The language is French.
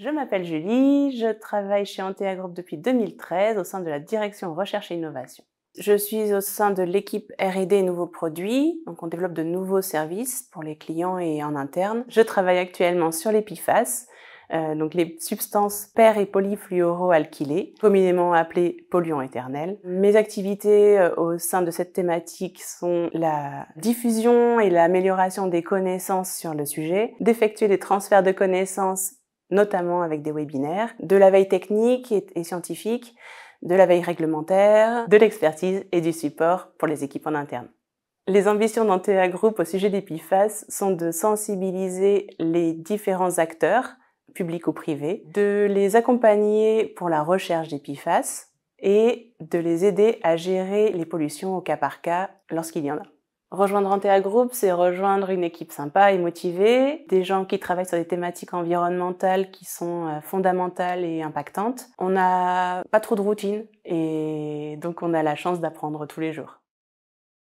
Je m'appelle Julie, je travaille chez Antea Group depuis 2013 au sein de la direction recherche et innovation. Je suis au sein de l'équipe R&D nouveaux produits, donc on développe de nouveaux services pour les clients et en interne. Je travaille actuellement sur l'épiphase, euh, donc les substances per et polyfluoroalkylées, communément appelées polluants éternels. Mes activités euh, au sein de cette thématique sont la diffusion et l'amélioration des connaissances sur le sujet, d'effectuer des transferts de connaissances notamment avec des webinaires, de la veille technique et scientifique, de la veille réglementaire, de l'expertise et du support pour les équipes en interne. Les ambitions d'Antea Group au sujet des PIFAS sont de sensibiliser les différents acteurs, publics ou privés, de les accompagner pour la recherche des PIFAS et de les aider à gérer les pollutions au cas par cas lorsqu'il y en a. Rejoindre Antea Group, c'est rejoindre une équipe sympa et motivée, des gens qui travaillent sur des thématiques environnementales qui sont euh, fondamentales et impactantes. On n'a pas trop de routine et donc on a la chance d'apprendre tous les jours.